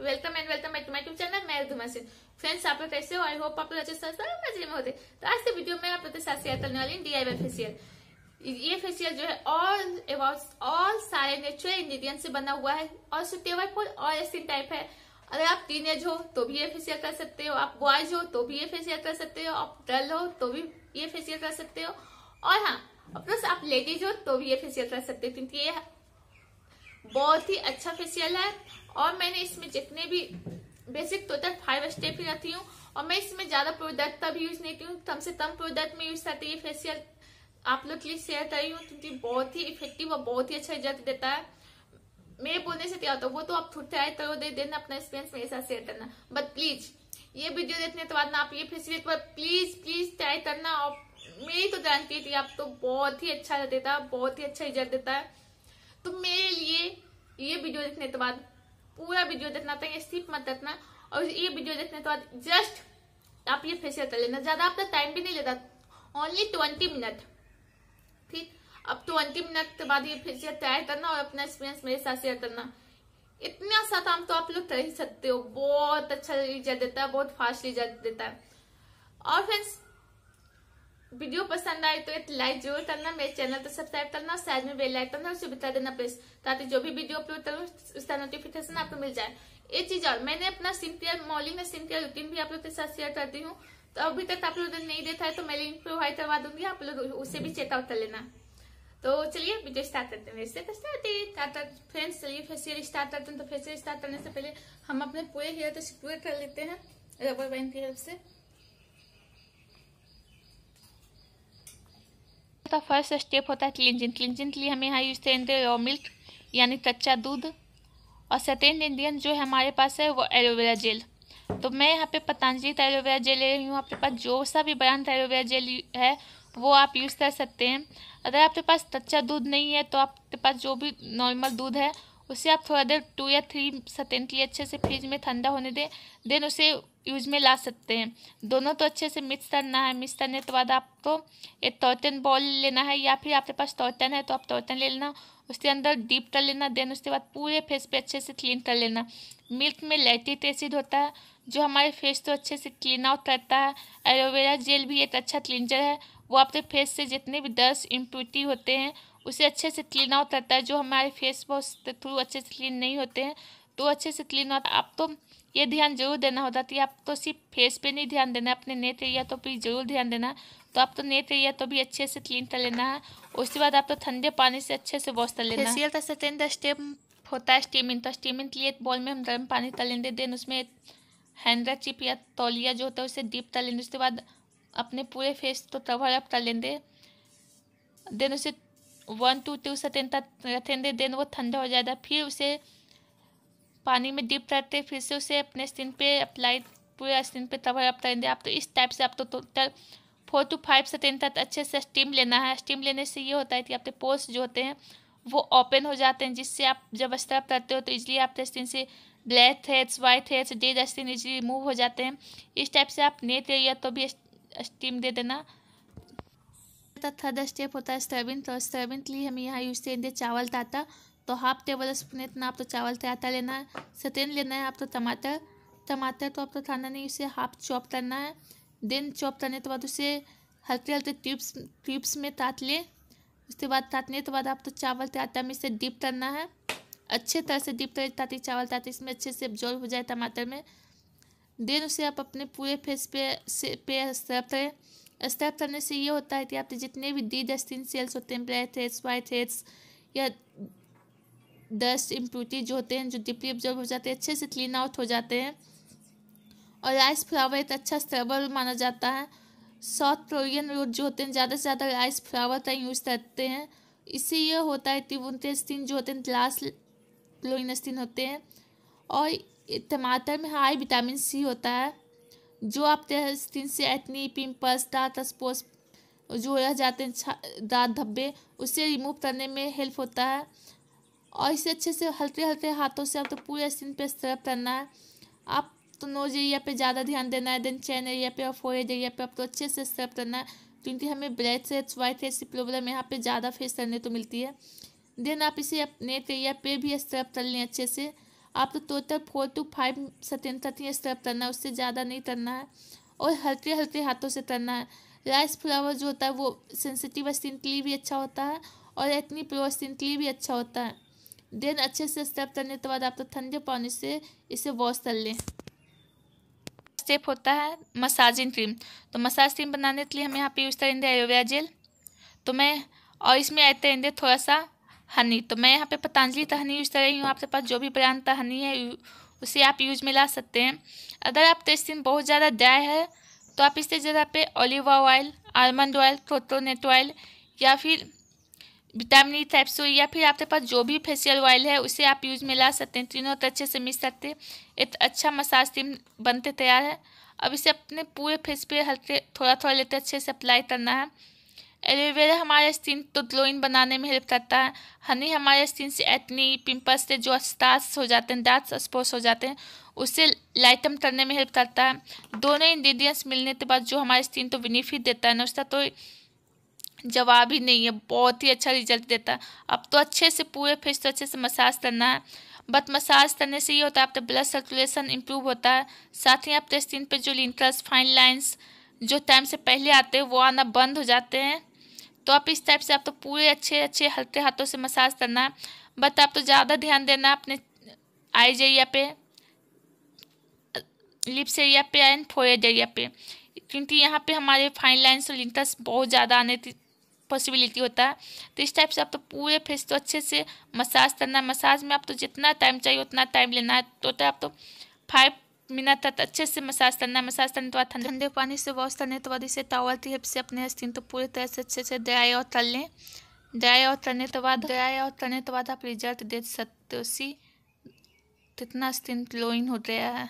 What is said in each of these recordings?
welcome and welcome back to my YouTube channel मैं Dhuma Singh friends आप लोग कैसे हो आई होप आप लोग अच्छे मजे में होते तो आज के वीडियो में आप लोग साथ शेयर करने वाली डी आई फेशियल ये फेशियल जो है ऑल अबाउट ऑल सारे नेचुरल इंग्रीडियंट से बना हुआ है और suitable for all skin type है अगर आप टीन हो तो भी ये फेशियल कर सकते हो आप बॉयज हो तो भी ये फेशियल कर सकते हो आप डल हो तो भी ये फेशियल कर सकते हो और हाँ प्लस आप लेडीज हो तो भी ये फेशियल कर सकते हो क्योंकि ये बहुत ही अच्छा फेशियल है और मैंने इसमें जितने भी बेसिक टोटल फाइव स्टेप रहती हूँ और मैं इसमें ज्यादा प्रोडक्ट तब यूज नहीं हूँ कम से कम प्रोडक्ट में यूज करती है फेसियल आप लोग के लिए शेयर कर रही हूँ क्योंकि बहुत ही इफेक्टिव और बहुत ही अच्छा रिजल्ट देता है मेरे बोलने से क्या होता है वो तो आप खुद ट्राई करो दे देना अपना एक्सपीरियंस मेरे साथ शेयर करना बट प्लीज ये वीडियो देखने के बाद ना आप ये फेसियल पर प्लीज प्लीज ट्राई करना और मेरी तो गारंटी थी आप तो बहुत ही अच्छा देता है बहुत ही अच्छा रिजल्ट देता है तो मेरे लिए ये वीडियो देखने के बाद पूरा वीडियो देखना तो ये मत देखना और ये वीडियो देखने के बाद जस्ट आप ये फेसियल कर लेना ज्यादा आपका टाइम भी नहीं लेता ओनली ट्वेंटी मिनट ठीक अब ट्वेंटी मिनट के बाद ये फेसियल ट्राई करना और अपना एक्सपीरियंस मेरे साथ शेयर करना इतना सा काम तो आप लोग कर ही सकते हो बहुत अच्छा रिजल्ट देता है बहुत फास्ट रिजल्ट देता है और फ्रेंड्स वीडियो पसंद आए तो एक लाइक जरूर करना मेरे चैनल को सब्सक्राइब करना साइड में बेल आइकन है उसे बिता देना प्लीज ताकि जो भी वीडियो अपलोड करूँ उसका नोटिफिकेशन आपको मिल जाए एक चीज और मैंने अपना सिम केयर मॉर्निंग में सिम केयर रूटीन भी आप लोग के साथ शेयर करती हूँ तो अभी तक आप लोग नहीं देखा है तो मैं लिंक प्रोवाइड करवा दूंगी आप लोग उसे भी चेकआउट कर लेना तो चलिए वीडियो स्टार्ट करते हैं वैसे तो स्टार्ट फ्रेंड्स चलिए फेसियल स्टार्ट करते हैं तो फेसियल स्टार्ट करने से पहले हम अपने पूरे हेयर को सिक्योर कर लेते हैं रबर बैंड की हेल्प से तो फर्स्ट स्टेप होता है क्लिंजिंग क्लिनजिन के लिए हम यहाँ यूज करेंगे रॉ मिल्क यानी कच्चा दूध और सेकेंड इंडियन जो है हमारे पास है वो एलोवेरा जेल तो मैं यहाँ पे पतंजलि का एलोवेरा जेल ले रही हूँ आपके पास जो सा भी ब्रांड एलोवेरा जेल है वो आप यूज़ कर सकते हैं अगर आपके पास कच्चा दूध नहीं है तो आपके पास जो भी नॉर्मल दूध है उसे आप थोड़ा देर टू या थ्री सेकेंड के लिए अच्छे से फ्रिज में ठंडा होने दें देन उसे यूज में ला सकते हैं दोनों तो अच्छे से मिक्स करना है मिक्स करने के बाद आपको तो एक टॉर्टन बॉल लेना है या फिर आपके पास टॉर्टन है तो आप टॉर्टन ले लेना उसके अंदर डीप कर लेना देन उसके बाद पूरे फेस पे अच्छे से क्लीन कर लेना मिल्क में लैक्टिक एसिड होता है जो हमारे फेस तो अच्छे से क्लीन आउट करता है एलोवेरा जेल भी एक अच्छा क्लींजर है वो आपके फेस से जितने भी दस इम्प्यूटी होते हैं उसे अच्छे से क्लीन आउट रहता है जो हमारे फेस वॉश के थ्रू अच्छे से क्लीन नहीं होते हैं तो अच्छे से क्लीन आउट आप तो ये ध्यान जरूर देना होता है कि आप तो सिर्फ फेस पे नहीं ध्यान देना अपने नेट एरिया तो भी जरूर ध्यान देना तो आप तो नेट एरिया तो भी अच्छे से क्लीन कर लेना है उसके बाद आप तो ठंडे पानी से अच्छे से वॉश कर लेना है सेकेंड स्टेप तो होता है स्टीमिंग तो स्टीमिंग के लिए बॉल में हम गर्म पानी तल लेंगे देन उसमें हैंडरा चिप या तौलिया जो होता है उसे डीप तल लेंगे उसके बाद अपने पूरे फेस तो कवर अप कर लेंगे देन उसे वन टू टू तक रखेंगे देन वो ठंडा हो जाएगा फिर उसे पानी में डिप करते फिर से उसे अपने स्किन पे अप्लाई पूरे स्किन पे कवर अप करेंगे आप तो इस टाइप से आप तो total four two five second तक अच्छे से स्टीम लेना है स्टीम लेने से ये होता है कि आपके पोर्स जो होते हैं वो ओपन हो जाते हैं जिससे आप जब स्क्रब करते हो तो इजली आपके स्किन से black heads white heads dead skin easily remove हो जाते हैं इस टाइप से आप नेट या तो भी स्टीम दे देना तो थर्ड स्टेप होता है स्टर्बिन तो स्टर्बिन के लिए हम यहाँ यूज करेंगे चावल ताता तो हाफ टेबल स्पून इतना आप तो चावल ताता लेना है सटेन लेना है आप तो टमाटर टमाटर तो आप तो खाना नहीं उसे हाफ चॉप करना है देन चॉप करने के बाद उसे हल्के हल्के ट्यूब्स ट्यूब्स में ताट लें उसके बाद ताटने के बाद आप तो चावल ताता में इसे डिप करना है अच्छे तरह से डिप करें ताकि चावल ताते इसमें अच्छे से एब्जॉर्व हो जाए टमाटर में देन उसे आप अपने पूरे फेस पे से पे सर्व करें स्टेप करने से ये होता है कि आपके जितने भी डी डस्टिन सेल्स होते हैं ब्लैक हेड्स वाइट हेड्स या डस्ट इम्प्यूटी जो होते हैं जो डिपली ऑब्जर्व हो जाते हैं अच्छे से क्लीन आउट हो जाते हैं और राइस फ्लावर एक अच्छा स्ट्रबल माना जाता है साउथ कोरियन रोड जो होते हैं ज़्यादा से ज़्यादा राइस फ्लावर का यूज़ करते हैं इससे यह होता है कि उनके स्किन जो होते हैं ग्लास क्लोइन स्किन होते हैं और टमाटर में हाई विटामिन सी होता है जो आपके स्किन से एटनी पिंपल्स दांत स्पोस जो रह जाते हैं दांत धब्बे उससे रिमूव करने में हेल्प होता है और इसे अच्छे से हल्के हल्के हाथों से आप तो पूरे स्किन पे स्क्रब करना है आप तो नोज एरिया पे ज़्यादा ध्यान देना है देन चैन एरिया पे और फोरेज एरिया पे आप तो अच्छे से स्क्रब करना है क्योंकि हमें ब्लैक हेड्स वाइट हेड्स की प्रॉब्लम यहाँ पर ज़्यादा फेस करने तो मिलती है देन आप इसे अपने एरिया पर भी स्क्रब कर लें अच्छे से आप तो total four two five second तक ही स्क्रब करना है उससे ज़्यादा नहीं करना है और हल्के हल्के हाथों से करना है राइस फ्लावर जो होता है वो सेंसिटिव स्किन के लिए भी अच्छा होता है और एथनी प्रो स्किन के लिए भी अच्छा होता है देन अच्छे से स्क्रब करने के बाद आप तो ठंडे पानी से इसे वॉश कर लें स्टेप होता है मसाजिंग क्रीम तो मसाज क्रीम बनाने के लिए हम यहाँ पे यूज़ करेंगे एलोवेरा जेल तो मैं और इसमें आते करेंगे थोड़ा सा हनी तो मैं यहाँ पे पतंजलि तहनी यूज़ कर रही हूँ आपके पास जो भी ब्रांड तहनी है उसे आप यूज में ला सकते हैं अगर आपके स्किन बहुत ज़्यादा ड्राई है तो आप इससे जगह पे olive oil almond oil coconut oil या फिर विटामिन ई या फिर आपके पास जो भी फेशियल ऑयल है उसे आप यूज में ला सकते हैं तीनों तो अच्छे से मिल सकते एक अच्छा मसाज टीम बनते तैयार है अब इसे अपने पूरे फेस पे हल्के थोड़ा थोड़ा लेते अच्छे से अप्लाई करना है एलोवेरा हमारे स्किन तो ग्लोइंग बनाने में हेल्प करता है हनी हमारे स्किन से एटनी पिंपल्स से जो स्टार्स हो जाते हैं डार्क स्पॉट्स हो जाते हैं उससे लाइटम करने में हेल्प करता है दोनों इंग्रीडियंट्स मिलने के बाद जो हमारे स्किन तो बेनिफिट देता है ना उसका तो जवाब ही नहीं है बहुत ही अच्छा रिजल्ट देता है अब तो अच्छे से पूरे फेस तो अच्छे से मसाज करना है बट मसाज करने से ये होता है आपका ब्लड सर्कुलेशन इम्प्रूव होता है साथ ही आपके स्किन पर जो लिंकल्स फाइन लाइन्स जो टाइम से पहले आते हैं वो आना बंद हो जाते हैं तो आप इस टाइप से आप तो पूरे अच्छे अच्छे हल्के हाथों से मसाज करना बट आप तो ज़्यादा ध्यान देना अपने आइज एरिया पे लिप्स एरिया पे एंड फोरहेड एरिया पे क्योंकि यहाँ पे हमारे फाइन लाइन्स और लिंटर्स बहुत ज़्यादा आने की पॉसिबिलिटी होता है तो इस टाइप से आप तो पूरे फेस तो अच्छे से मसाज करना है मसाज में आप तो जितना टाइम चाहिए उतना टाइम लेना है टोटल तो, तो आप तो फाइव मिना तत् अच्छे से मसाज करना मसाज करने के तो बाद ठंडे पानी से वॉश करने के बाद इसे टॉवल की हेल्प से अपने स्किन को तो पूरी तरह से अच्छे से ड्राई और तल लें ड्राई और तलने के बाद ड्राई और तलने के बाद आप रिजल्ट दे सकते हो सी कितना स्किन ग्लोइंग हो गया है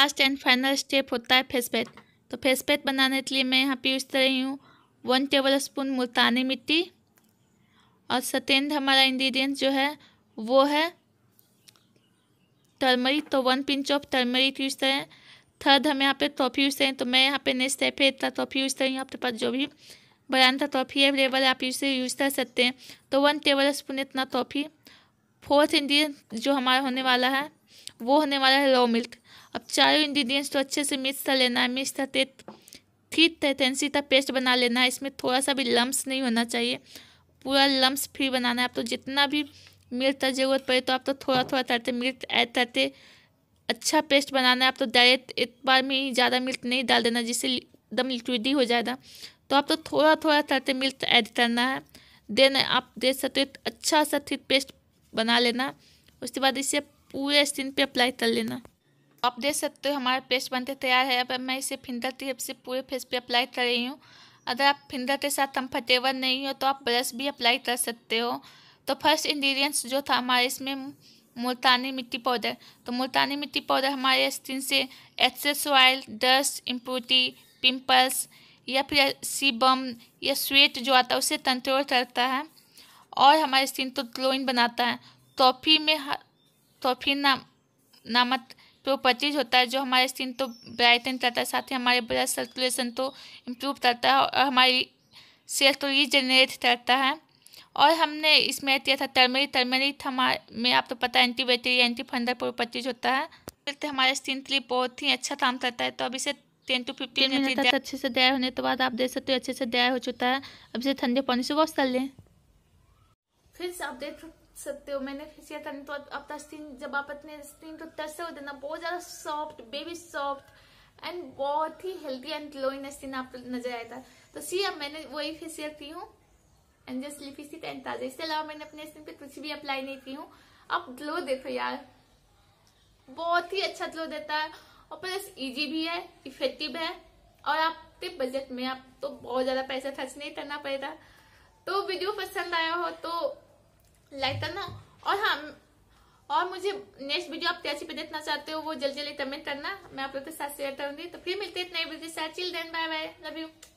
लास्ट एंड फाइनल स्टेप होता है फेस पैक तो फेस पैक बनाने के लिए मैं यहाँ पे यूज़ कर रही हूँ वन टेबल स्पून मुल्तानी मिट्टी और सेकेंड हमारा इंग्रीडियंट जो है वो है टर्मरिक तो one pinch of turmeric use करें थर्ड हम यहाँ पे टॉफ़ी यूज़ करें तो मैं यहाँ पे नेक्स्ट स्टेप है इतना टॉफ़ी यूज़ करेंगे आपके पास जो भी बरान था टॉफ़ी अवेलेबल आप इसे यूज़ कर सकते हैं तो वन टेबल स्पून इतना टॉफ़ी फोर्थ इंग्रीडियंट जो हमारा होने वाला है वो होने वाला है रॉ मिल्क अब चारों इंग्रीडियंट्स तो अच्छे से मिक्स कर लेना है मिक्स करते ठीक टेंसी का पेस्ट बना लेना है इसमें थोड़ा सा भी लम्ब नहीं होना चाहिए पूरा लम्ब फ्री बनाना है आप तो जितना भी मिर्च ज़रूरत पड़े तो आप तो थोड़ा थोड़ा तरते मिर्च ऐड करते अच्छा पेस्ट बनाना है आप तो डायरेक्ट एक बार में ही ज़्यादा मिर्च नहीं डाल देना जिससे एकदम लिक्विडी हो जाएगा तो आप तो थोड़ा थोड़ा तरते मिर्च ऐड करना है देन आप देख सकते हो अच्छा सा थिक पेस्ट बना लेना उसके बाद इसे पूरे स्किन पर अप्लाई कर लेना आप देख सकते हो हमारा पेस्ट बनते तैयार है अब मैं इसे फिंगर की हेल्प से पूरे फेस पे अप्लाई कर रही हूँ अगर आप फिंगर के साथ कंफर्टेबल नहीं हो तो आप ब्रश भी अप्लाई कर सकते हो तो फर्स्ट इंग्रेडिएंट्स जो था हमारे इसमें मुल्तानी मिट्टी पाउडर तो मुल्तानी मिट्टी पाउडर हमारे स्किन से excess oil dust impurity pimples या फिर सीबम या स्वेट जो आता है उसे कंट्रोल करता है और हमारी स्किन तो ग्लोइन बनाता है टॉफ़ी में टॉफ़ी नाम नामक प्रोपर्टीज होता है जो हमारे स्किन तो ब्राइटन करता है साथ ही हमारे ब्लड सर्कुलेशन तो इम्प्रूव करता है और हमारी सेल तो रीजनरेट करता है और हमने इसमें दिया था टर्मेरिक टर्मेरिक हमारे में आप तो पता है anti bacteria anti fungal properties होता है तो हमारे स्किन के लिए बहुत ही अच्छा काम करता है तो अब इसे टेन टू फिफ्टीन मिनट अच्छे से ड्राई होने के तो बाद आप देख सकते हो अच्छे से ड्राई हो चुका है अब इसे ठंडे पानी से वॉश कर लें फिर से आप देख सकते हो मैंने फेसियल करने तो अपना स्किन जब आप अपने स्किन को टच से हो देना बहुत ज़्यादा सॉफ्ट बेबी सॉफ्ट एंड बहुत ही हेल्दी एंड ग्लोइंग स्किन आप नजर आया था तो सी अब मैंने वही फेसियल की हूँ एंड जस्ट लिप इसी टेन ताजा इसके अलावा मैंने अपने स्किन पे कुछ भी अप्लाई नहीं की हूँ आप ग्लो देखो यार बहुत ही अच्छा ग्लो देता है और प्लस इजी भी है इफेक्टिव है और आपके बजट में आप तो बहुत ज्यादा पैसा खर्च नहीं करना पड़ेगा तो वीडियो पसंद आया हो तो लाइक करना और हाँ और मुझे नेक्स्ट वीडियो आप कैसी पे देखना चाहते हो वो जल्दी जल्दी कमेंट करना मैं आप लोगों के साथ शेयर करूंगी तो फिर मिलते हैं नए वीडियो साथ chill then bye bye love you